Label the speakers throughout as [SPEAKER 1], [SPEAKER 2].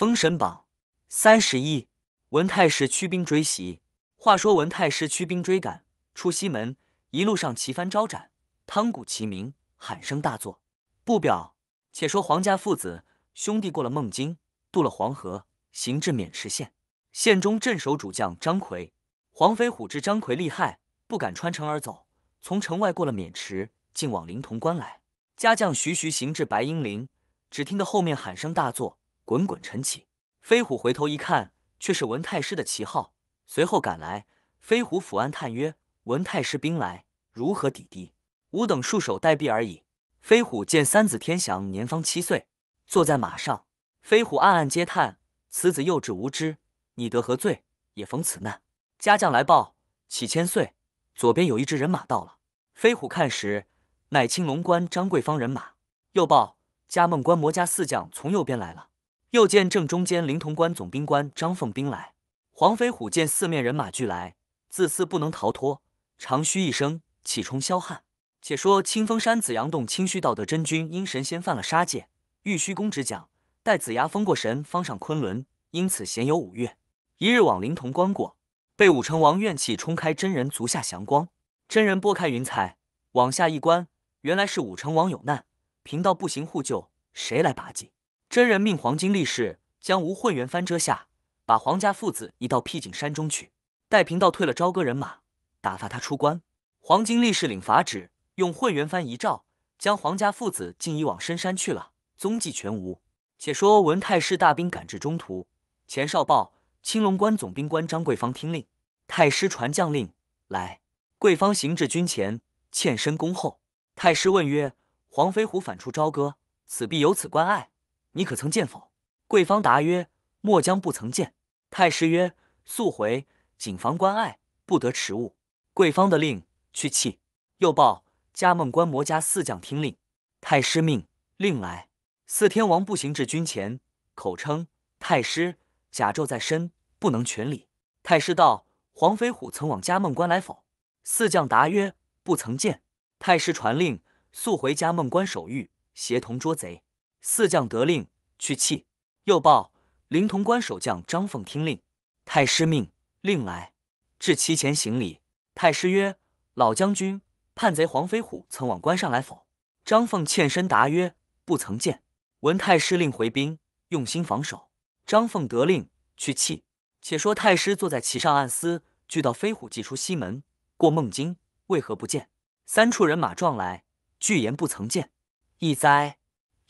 [SPEAKER 1] 封神榜，三十一，文太师驱兵追袭。话说文太师驱兵追赶出西门，一路上旗幡招展，汤鼓齐鸣，喊声大作。不表，且说黄家父子兄弟过了孟津，渡了黄河，行至渑池县。县中镇守主将张奎，黄飞虎知张奎厉害，不敢穿城而走，从城外过了渑池，竟往灵潼关来。家将徐徐行至白英岭，只听得后面喊声大作。滚滚尘起，飞虎回头一看，却是文太师的旗号。随后赶来，飞虎抚案叹曰：“文太师兵来，如何抵敌？吾等束手待毙而已。”飞虎见三子天祥年方七岁，坐在马上，飞虎暗暗嗟叹：“此子幼稚无知，你得何罪，也逢此难？”家将来报，启千岁，左边有一支人马到了。飞虎看时，乃青龙关张桂芳人马。又报，加孟关魔家四将从右边来了。又见正中间灵潼关总兵官张凤兵来，黄飞虎见四面人马俱来，自私不能逃脱，长吁一声，气冲霄汉。且说清风山紫阳洞清虚道德真君因神仙犯了杀戒，玉虚宫执讲待子牙封过神方上昆仑，因此闲游五岳。一日往灵潼关过，被武成王怨气冲开真人足下祥光，真人拨开云彩往下一观，原来是武成王有难，贫道不行护救，谁来拔济？真人命黄金力士将无混元幡遮下，把黄家父子移到僻静山中去。待贫道退了朝歌人马，打发他出关。黄金力士领法旨，用混元幡一照，将黄家父子竟已往深山去了，踪迹全无。且说文太师大兵赶至中途，前哨报青龙关总兵官张桂芳听令，太师传将令来，桂芳行至军前，欠身恭候。太师问曰：“黄飞虎反出朝歌，此必有此关隘。”你可曾见否？贵方答曰：“末将不曾见。”太师曰：“速回，谨防关隘，不得迟误。”贵方的令，去弃。又报嘉梦关魔家四将听令。太师命令来。四天王步行至军前，口称：“太师，甲胄在身，不能全礼。”太师道：“黄飞虎曾往嘉梦关来否？”四将答曰：“不曾见。”太师传令，速回嘉梦关守御，协同捉贼。四将得令去气。又报临潼关守将张凤听令。太师命令来至其前行礼。太师曰：“老将军，叛贼黄飞虎曾往关上来否？”张凤欠身答曰：“不曾见。”闻太师令回兵，用心防守。张凤得令去气。且说太师坐在旗上暗思：俱到飞虎既出西门，过孟津，为何不见三处人马撞来？据言不曾见，一哉！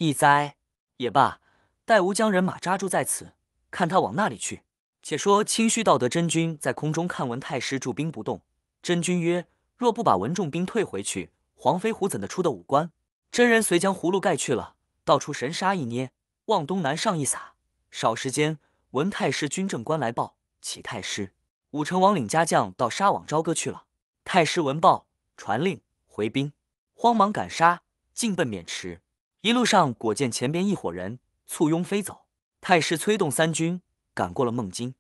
[SPEAKER 1] 一哉，也罢，待吾将人马扎住在此，看他往那里去。且说清虚道德真君在空中看闻太师驻兵不动，真君曰：“若不把文仲兵退回去，黄飞虎怎得出的武关？”真人遂将葫芦盖去了，道出神沙一捏，往东南上一撒。少时间，闻太师军政官来报启太师，武成王领家将到沙网朝歌去了。太师闻报，传令回兵，慌忙赶杀，进奔渑池。一路上果见前边一伙人簇拥飞走，太师催动三军赶过了孟津，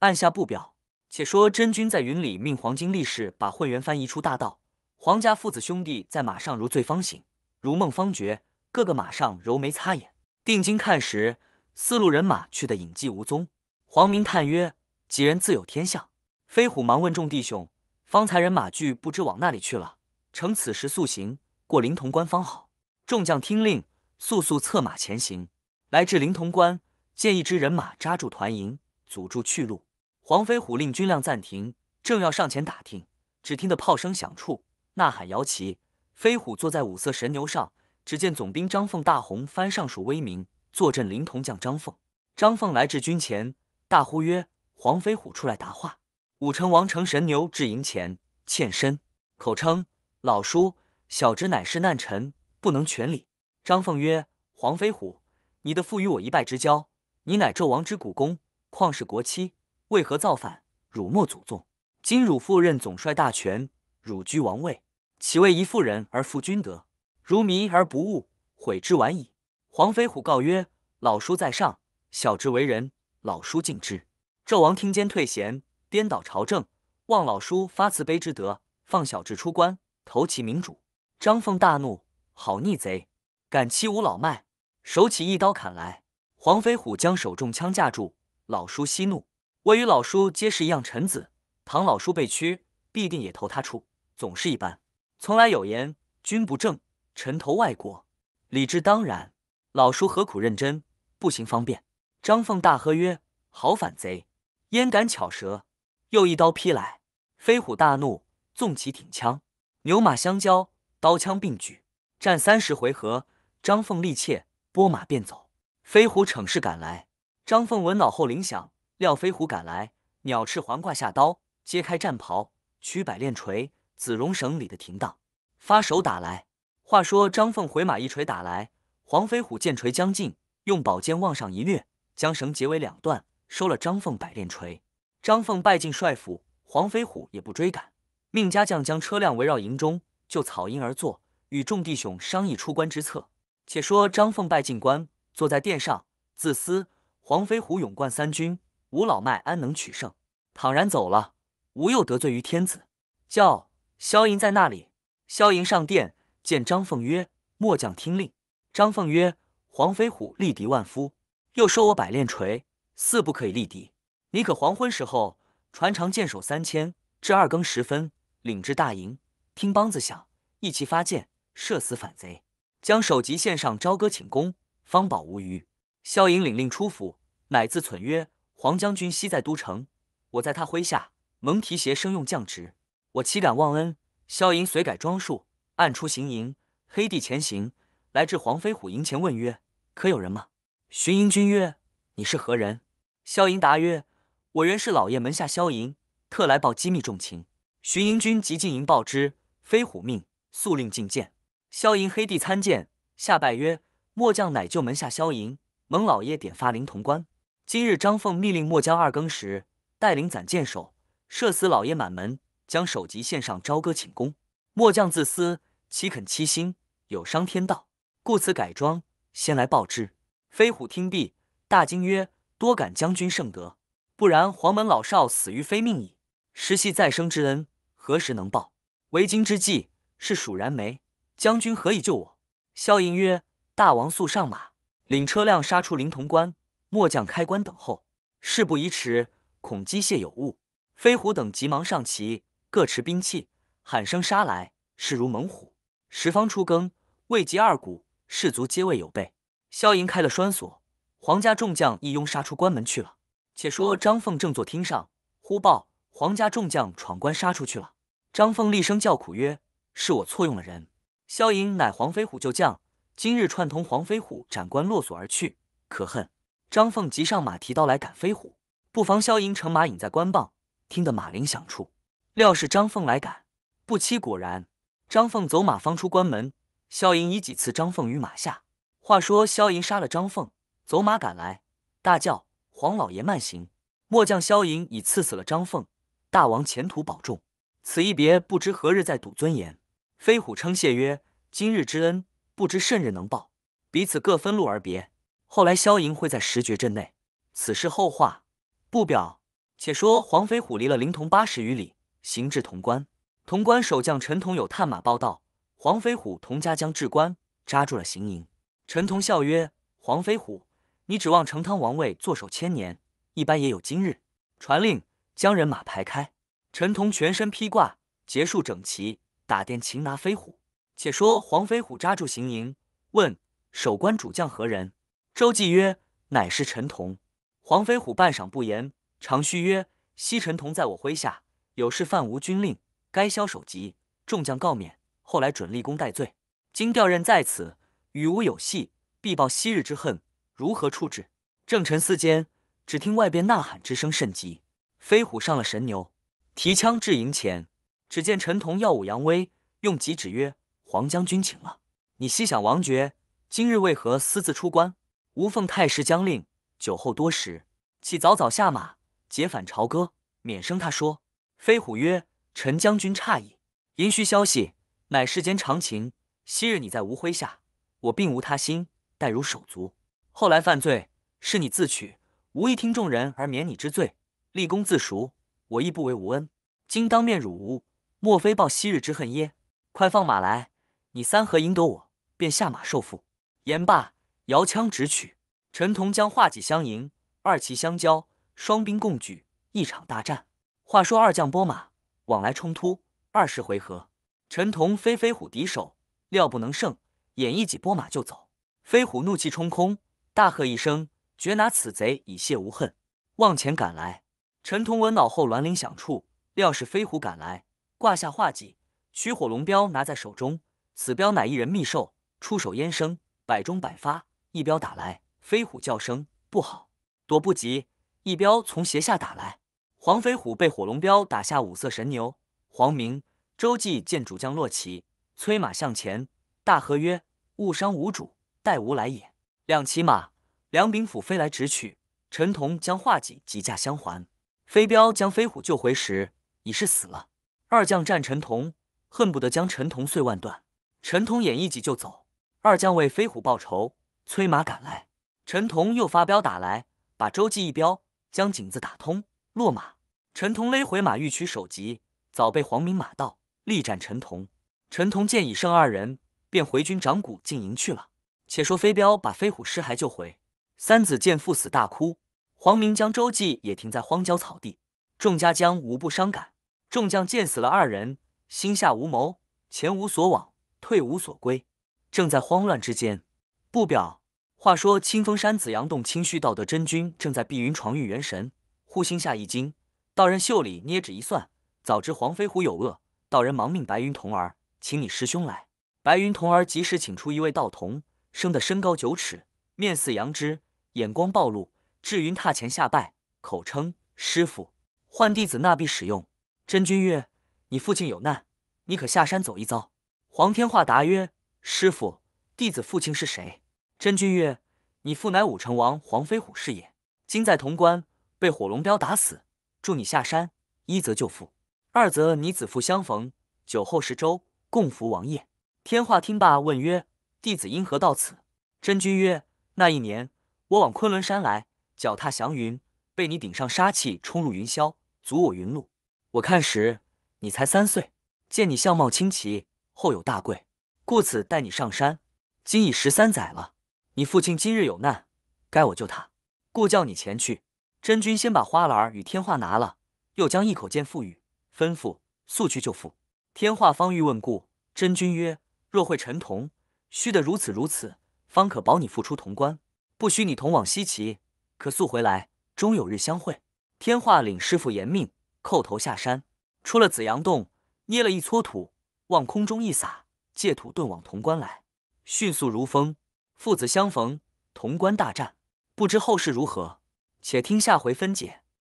[SPEAKER 1] 按下不表。且说真君在云里命黄金力士把混元幡移出大道，黄家父子兄弟在马上如醉方醒，如梦方觉，个个马上揉眉擦眼，定睛看时，四路人马去的影迹无踪。黄明叹曰：“几人自有天相。”飞虎忙问众弟兄：“方才人马俱不知往那里去了？乘此时速行过灵潼关方好。”众将听令，速速策马前行，来至灵潼关，见一支人马扎住团营，阻住去路。黄飞虎令军将暂停，正要上前打听，只听得炮声响处，呐喊摇旗。飞虎坐在五色神牛上，只见总兵张凤大红翻上树威名，坐镇灵潼。将张凤，张凤来至军前，大呼曰：“黄飞虎出来答话。”武成王乘神牛至营前，欠身口称：“老叔，小侄乃是难臣。”不能全礼。”张凤曰：“黄飞虎，你的父与我一拜之交，你乃纣王之股肱，旷世国戚，为何造反，辱没祖宗？今汝父任总帅大权，汝居王位，岂为一妇人而负君德？如迷而不悟，悔之晚矣。”黄飞虎告曰：“老叔在上，小侄为人，老叔敬之。纣王听奸退贤，颠倒朝政，望老叔发慈悲之德，放小侄出关，投其明主。”张凤大怒。好逆贼，敢欺吾老迈，手起一刀砍来。黄飞虎将手中枪架住，老叔息怒，我与老叔皆是一样臣子。唐老叔被屈，必定也投他处，总是一般。从来有言，君不正，臣投外国，理之当然。老叔何苦认真？步行方便。张凤大喝曰：“好反贼，焉敢巧舌？”又一刀劈来。飞虎大怒，纵起挺枪，牛马相交，刀枪并举。战三十回合，张凤力怯，拨马便走。飞虎逞势赶来，张凤闻脑后铃响，料飞虎赶来，鸟翅环挂下刀，揭开战袍，取百炼锤，紫绒绳里的停当，发手打来。话说张凤回马一锤打来，黄飞虎见锤将近，用宝剑往上一掠，将绳截为两段，收了张凤百炼锤。张凤败进帅府，黄飞虎也不追赶，命家将将车辆围绕营中，就草营而坐。与众弟兄商议出关之策。且说张凤拜进关，坐在殿上，自私黄飞虎勇冠三军，吾老迈安能取胜？倘然走了，吾又得罪于天子。叫萧莹在那里。萧莹上殿见张凤曰：“末将听令。”张凤曰：“黄飞虎力敌万夫，又说我百炼锤似不可以力敌。你可黄昏时候传长箭手三千，至二更时分，领至大营，听梆子响，一齐发箭。”射死反贼，将首级献上朝歌，请功方保无虞。萧颖领令出府，乃自忖曰：“黄将军昔在都城，我在他麾下，蒙提携升用将职，我岂敢忘恩？”萧颖遂改装束，暗出行营，黑地前行，来至黄飞虎营前，问曰：“可有人吗？”巡营军曰：“你是何人？”萧颖答曰：“我原是老爷门下萧颖，特来报机密重情。”巡营军急进营报之，飞虎命速令觐见。萧银黑帝参见，下拜曰：“末将乃旧门下萧银，蒙老爷点发临潼关。今日张凤密令末将二更时带领攒箭手射死老爷满门，将首级献上朝歌寝宫。末将自私，岂肯欺心，有伤天道，故此改装，先来报之。”飞虎听毕，大惊曰：“多感将军圣德，不然黄门老少死于非命矣。实系再生之恩，何时能报？为今之计，是蜀燃眉。”将军何以救我？萧盈曰：“大王速上马，领车辆杀出灵潼关，末将开关等候。事不宜迟，恐机械有误。”飞虎等急忙上骑，各持兵器，喊声杀来，势如猛虎。十方出更未及二鼓，士卒皆未有备。萧盈开了栓锁，皇家众将一拥杀出关门去了。且说张凤正坐厅上，忽报皇家众将闯关杀出去了。张凤厉声叫苦曰：“是我错用了人。”萧颖乃黄飞虎旧将，今日串通黄飞虎斩关落锁而去，可恨！张凤急上马提刀来赶飞虎，不防萧颖乘马引在关傍，听得马铃响处，料是张凤来赶，不期果然。张凤走马方出关门，萧颖已几次张凤于马下。话说萧颖杀了张凤，走马赶来，大叫：“黄老爷慢行，末将萧颖已刺死了张凤，大王前途保重，此一别不知何日再睹尊严。”飞虎称谢曰：“今日之恩，不知甚日能报。”彼此各分路而别。后来萧莹会在石绝阵内，此事后话不表。且说黄飞虎离了灵潼八十余里，行至潼关。潼关守将陈同有探马报道：黄飞虎同家将至关，扎住了行营。陈同笑曰：“黄飞虎，你指望成汤王位坐守千年，一般也有今日。”传令将人马排开。陈同全身披挂，结束整齐。打电擒拿飞虎。且说黄飞虎扎住行营，问守关主将何人？周济曰：“乃是陈同。”黄飞虎半晌不言，长吁曰：“昔陈同在我麾下，有事犯无军令，该枭首级。众将告免，后来准立功戴罪。今调任在此，与吾有隙，必报昔日之恨。如何处置？”正沉思间，只听外边呐喊之声甚急。飞虎上了神牛，提枪至营前。只见陈同耀武扬威，用戟指曰：“黄将军，请了。你细想，王爵今日为何私自出关？吾奉太师将令，酒后多时，岂早早下马，解返朝歌，免生他说？”飞虎曰：“陈将军差矣，迎虚消息，乃世间常情。昔日你在吾麾下，我并无他心，待如手足。后来犯罪，是你自取。吾意听众人而免你之罪，立功自赎，我亦不为无恩。今当面辱吾。”莫非报昔日之恨耶？快放马来！你三合赢得我，便下马受缚。言罢，摇枪直取。陈同将画戟相迎，二旗相交，双兵共举，一场大战。话说二将拨马往来冲突二十回合，陈同非飞虎敌手，料不能胜，眼一戟拨马就走。飞虎怒气冲空，大喝一声，决拿此贼以泄无恨，望前赶来。陈同闻脑后銮铃响处，料是飞虎赶来。挂下画戟，取火龙镖拿在手中。此镖乃一人秘授，出手烟声，百中百发。一镖打来，飞虎叫声不好，躲不及。一镖从斜下打来，黄飞虎被火龙镖打下五色神牛。黄明、周济见主将落骑，催马向前，大喝曰：“误伤无主，待吾来也。”两骑马，梁炳甫飞来直取。陈彤将画戟急架相还，飞镖将飞虎救回时，已是死了。二将战陈同，恨不得将陈同碎万段。陈同眼一挤就走。二将为飞虎报仇，催马赶来。陈同又发镖打来，把周记一镖将井子打通，落马。陈同勒回马欲取首级，早被黄明马到，力斩陈同。陈同见已剩二人，便回军长谷进营去了。且说飞镖把飞虎尸骸救回。三子见父死大哭。黄明将周记也停在荒郊草地，众家将无不伤感。众将见死了二人，心下无谋，前无所往，退无所归，正在慌乱之间。不表。话说清风山紫阳洞清虚道德真君正在碧云床遇元神，忽心下一惊。道人袖里捏指一算，早知黄飞虎有恶，道人忙命白云童儿，请你师兄来。白云童儿及时请出一位道童，生得身高九尺，面似羊脂，眼光暴露，至云榻前下拜，口称：“师傅，唤弟子那必使用。”真君曰：“你父亲有难，你可下山走一遭。”黄天化答曰：“师傅，弟子父亲是谁？”真君曰：“你父乃武成王黄飞虎是也，今在潼关被火龙镖打死，助你下山，一则救父，二则你子父相逢，酒后十周，共扶王爷。”天化听罢问曰：“弟子因何到此？”真君曰：“那一年我往昆仑山来，脚踏祥云，被你顶上杀气冲入云霄，阻我云路。”我看时，你才三岁，见你相貌清奇，后有大贵，故此带你上山。今已十三载了，你父亲今日有难，该我救他，故叫你前去。真君先把花篮儿与天化拿了，又将一口剑赋予，吩咐速去救父。天化方欲问故，真君曰：若会陈同，须得如此如此，方可保你复出潼关，不许你同往西岐，可速回来，终有日相会。天化领师傅言命。叩头下山，出了紫阳洞，捏了一撮土，往空中一撒，借土遁往潼关来，迅速如风。父子相逢，潼关大战，不知后事如何，且听下回分解。